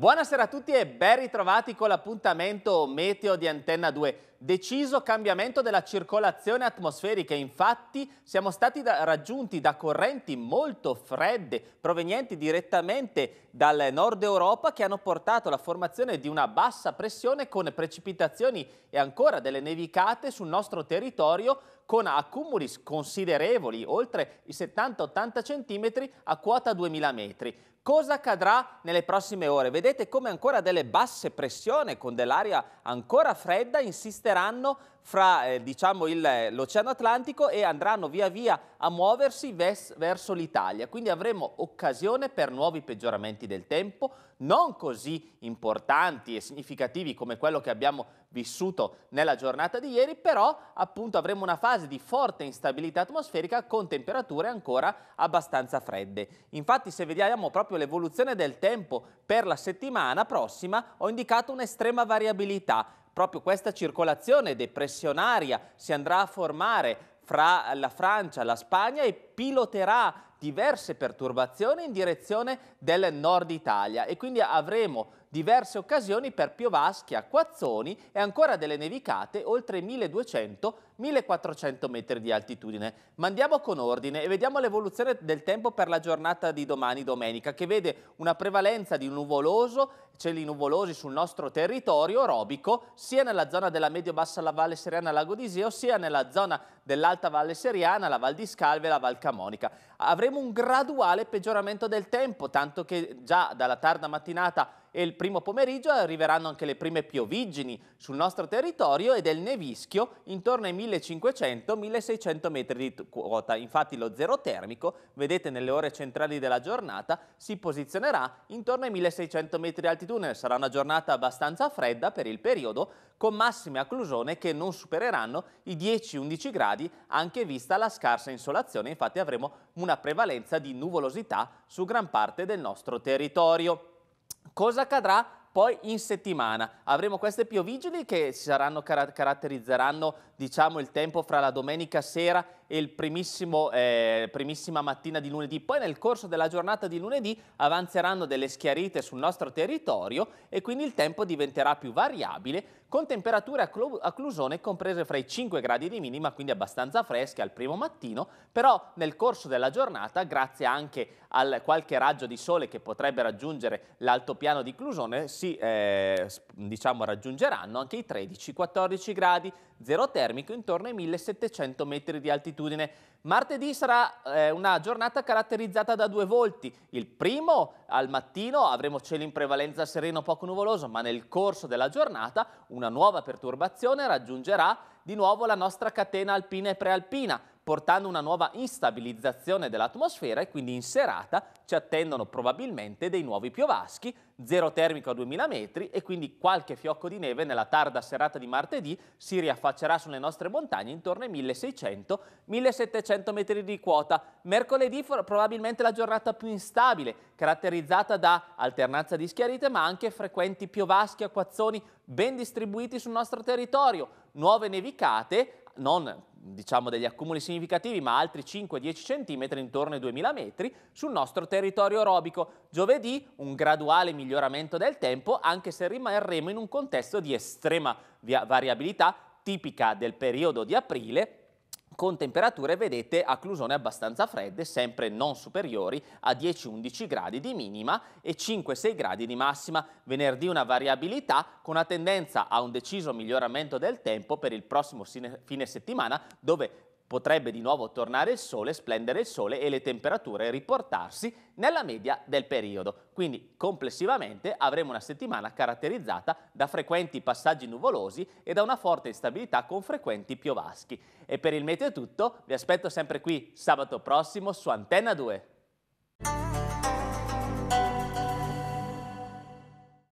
Buonasera a tutti e ben ritrovati con l'appuntamento meteo di Antenna 2. Deciso cambiamento della circolazione atmosferica, infatti siamo stati da, raggiunti da correnti molto fredde provenienti direttamente dal nord Europa che hanno portato alla formazione di una bassa pressione con precipitazioni e ancora delle nevicate sul nostro territorio con accumuli considerevoli, oltre i 70-80 cm a quota 2000 metri cosa accadrà nelle prossime ore? Vedete come ancora delle basse pressioni con dell'aria ancora fredda insisteranno fra eh, diciamo eh, l'Oceano Atlantico e andranno via via a muoversi ves, verso l'Italia. Quindi avremo occasione per nuovi peggioramenti del tempo, non così importanti e significativi come quello che abbiamo vissuto nella giornata di ieri, però appunto avremo una fase di forte instabilità atmosferica con temperature ancora abbastanza fredde. Infatti se vediamo proprio l'evoluzione del tempo per la settimana prossima ho indicato un'estrema variabilità proprio questa circolazione depressionaria si andrà a formare fra la Francia e la Spagna e piloterà diverse perturbazioni in direzione del nord Italia e quindi avremo diverse occasioni per piovaschi, acquazzoni e ancora delle nevicate oltre 1200-1400 metri di altitudine. Ma andiamo con ordine e vediamo l'evoluzione del tempo per la giornata di domani domenica che vede una prevalenza di nuvoloso cieli nuvolosi sul nostro territorio robico, sia nella zona della medio-bassa Valle Seriana Lago di Iseo, sia nella zona dell'Alta Valle Seriana, la Val di Scalve e la Val Camonica. Avremo un graduale peggioramento del tempo, tanto che già dalla tarda mattinata e il primo pomeriggio arriveranno anche le prime pioviggini sul nostro territorio e del nevischio intorno ai 1500-1600 metri di quota. Infatti lo zero termico, vedete nelle ore centrali della giornata, si posizionerà intorno ai 1600 metri di altitudine. Sarà una giornata abbastanza fredda per il periodo, con massime acclusione che non supereranno i 10-11 gradi, anche vista la scarsa insolazione. Infatti avremo una prevalenza di nuvolosità su gran parte del nostro territorio cosa accadrà poi in settimana. Avremo queste piovigili che saranno, caratterizzeranno diciamo, il tempo fra la domenica sera e il primissimo, eh, primissima mattina di lunedì. Poi nel corso della giornata di lunedì avanzeranno delle schiarite sul nostro territorio e quindi il tempo diventerà più variabile con temperature a Clusone comprese fra i 5 gradi di minima, quindi abbastanza fresche al primo mattino, però nel corso della giornata, grazie anche al qualche raggio di sole che potrebbe raggiungere l'altopiano di Clusone, si eh, diciamo, raggiungeranno anche i 13-14 gradi, zero termico intorno ai 1700 metri di altitudine. Martedì sarà eh, una giornata caratterizzata da due volti. Il primo, al mattino avremo cielo in prevalenza sereno poco nuvoloso, ma nel corso della giornata una nuova perturbazione raggiungerà di nuovo la nostra catena alpina e prealpina portando una nuova instabilizzazione dell'atmosfera e quindi in serata ci attendono probabilmente dei nuovi piovaschi, zero termico a 2000 metri e quindi qualche fiocco di neve nella tarda serata di martedì si riaffaccerà sulle nostre montagne intorno ai 1600-1700 metri di quota. Mercoledì probabilmente la giornata più instabile, caratterizzata da alternanza di schiarite ma anche frequenti piovaschi acquazzoni ben distribuiti sul nostro territorio, nuove nevicate non diciamo degli accumuli significativi, ma altri 5-10 cm intorno ai 2000 metri sul nostro territorio aerobico. Giovedì un graduale miglioramento del tempo, anche se rimarremo in un contesto di estrema variabilità tipica del periodo di aprile con temperature, vedete, a Clusone abbastanza fredde, sempre non superiori a 10-11 gradi di minima e 5-6 gradi di massima. Venerdì una variabilità con una tendenza a un deciso miglioramento del tempo per il prossimo fine settimana, dove potrebbe di nuovo tornare il sole, splendere il sole e le temperature riportarsi nella media del periodo. Quindi complessivamente avremo una settimana caratterizzata da frequenti passaggi nuvolosi e da una forte instabilità con frequenti piovaschi. E per il meteo è tutto, vi aspetto sempre qui sabato prossimo su Antenna 2.